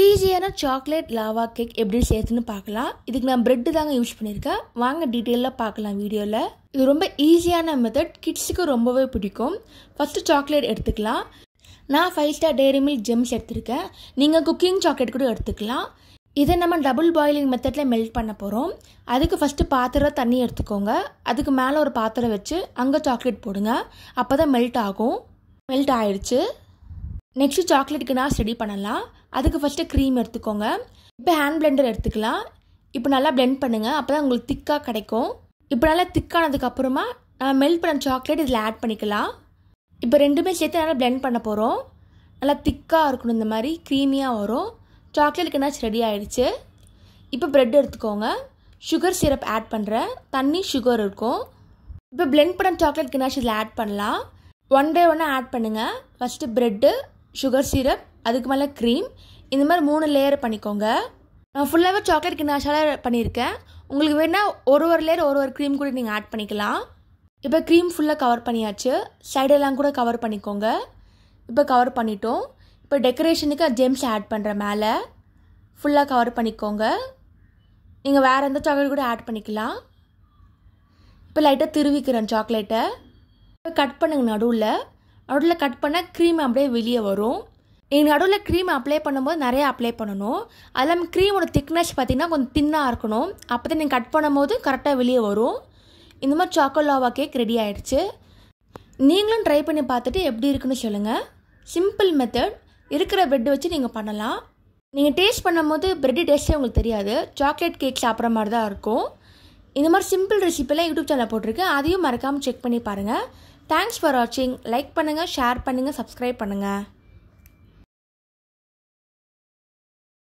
ஈஸியான chocolate lava cake எப்படி செய்யறதுன்னு பார்க்கலாம் இதுக்கு நான் ப்ரெட்டு தாங்க யூஸ் பண்ணியிருக்கேன் வாங்க டீட்டெயிலாக பார்க்கலாம் வீடியோவில் இது ரொம்ப ஈஸியான மெத்தட் கிட்ஸுக்கு ரொம்பவே பிடிக்கும் ஃபஸ்ட்டு சாக்லேட் எடுத்துக்கலாம் நான் five star dairy milk gems எடுத்திருக்கேன் நீங்கள் குக்கிங் சாக்லேட் கூட எடுத்துக்கலாம் இதை நம்ம டபுள் பாயிலிங் மெத்தடில் மெல்ட் பண்ண போகிறோம் அதுக்கு ஃபஸ்ட்டு பாத்திரம் தண்ணி எடுத்துக்கோங்க அதுக்கு மேலே ஒரு பாத்திரம் வச்சு அங்கே சாக்லேட் போடுங்க அப்போ தான் மெல்ட் ஆகும் மெல்ட் ஆயிடுச்சு நெக்ஸ்ட்டு சாக்லேட்டுக்கு நான் ஸ்டடி பண்ணலாம் அதுக்கு ஃபஸ்ட்டு க்ரீம் எடுத்துக்கோங்க இப்போ ஹேண்ட் பிளெண்டர் எடுத்துக்கலாம் இப்போ நல்லா பிளெண்ட் பண்ணுங்கள் அப்போ தான் உங்களுக்கு திக்காக கிடைக்கும் இப்போ நல்லா திக்கானதுக்கப்புறமா நம்ம மெல்ட் பண்ண சாக்லேட் இதில் ஆட் பண்ணிக்கலாம் இப்போ ரெண்டுமே சேர்த்து நல்லா பிளெண்ட் பண்ண போகிறோம் நல்லா திக்காக இருக்கணும் இந்த மாதிரி க்ரீமியாக வரும் சாக்லேட் கிண்ணாச்சு ரெடி ஆகிடுச்சு இப்போ ப்ரெட் எடுத்துக்கோங்க சுகர் சிரப் ஆட் பண்ணுறேன் தண்ணி சுகர் இருக்கும் இப்போ பிளெண்ட் பண்ண சாக்லேட் கிண்ணாச்சு இதில் ஆட் பண்ணலாம் ஒன் பை ஒன்னாக ஆட் பண்ணுங்கள் ஃபஸ்ட்டு ப்ரெட்டு சுகர் சிரப் அதுக்கு மேலே க்ரீம் இந்த மாதிரி மூணு லேயர் பண்ணிக்கோங்க நான் ஃபுல்லாகவே சாக்லேட் கிண்ணாஷால பண்ணியிருக்கேன் உங்களுக்கு வேணால் ஒரு ஒரு லேயர் ஒரு ஒரு க்ரீம் கூட நீங்கள் ஆட் பண்ணிக்கலாம் இப்போ க்ரீம் ஃபுல்லாக கவர் பண்ணியாச்சு சைடெல்லாம் கூட கவர் பண்ணிக்கோங்க இப்போ கவர் பண்ணிட்டோம் இப்போ டெக்கரேஷனுக்கு ஜெம்ஸ் ஆட் பண்ணுற மேலே ஃபுல்லாக கவர் பண்ணிக்கோங்க நீங்கள் வேறு எந்த சாக்லேட் கூட ஆட் பண்ணிக்கலாம் இப்போ லைட்டாக திருவிக்கிறேன் சாக்லேட்டை இப்போ கட் பண்ணுங்க நடுவில் நடுவில் கட் பண்ணால் க்ரீம் அப்படியே வெளியே வரும் நீங்கள் நடுவில் க்ரீம் அப்ளை பண்ணும்போது நிறையா அப்ளை பண்ணணும் அது இல்லாமல் க்ரீமோட திக்னஸ் பார்த்திங்கன்னா கொஞ்சம் தின்னாக இருக்கணும் அப்போ தான் நீங்கள் கட் பண்ணும்போது கரெக்டாக வெளியே வரும் இந்த மாதிரி சாக்கோலாவா கேக் ரெடி ஆகிடுச்சு நீங்களும் ட்ரை பண்ணி பார்த்துட்டு எப்படி இருக்குன்னு சொல்லுங்கள் சிம்பிள் மெத்தட் இருக்கிற ப்ரெட் வச்சு நீங்கள் பண்ணலாம் நீங்கள் டேஸ்ட் பண்ணும்போது ப்ரெட்டு டேஸ்ட்டே உங்களுக்கு தெரியாது சாக்லேட் கேக் சாப்பிட்ற மாதிரி தான் இருக்கும் இந்த மாதிரி சிம்பிள் ரெசிப்பிலாம் யூடியூப் சேனல் போட்டிருக்கேன் அதையும் மறக்காமல் செக் பண்ணி பாருங்கள் தேங்க்ஸ் ஃபார் வாட்சிங் லைக் பண்ணுங்கள் ஷேர் பண்ணுங்கள் சப்ஸ்கிரைப் பண்ணுங்கள்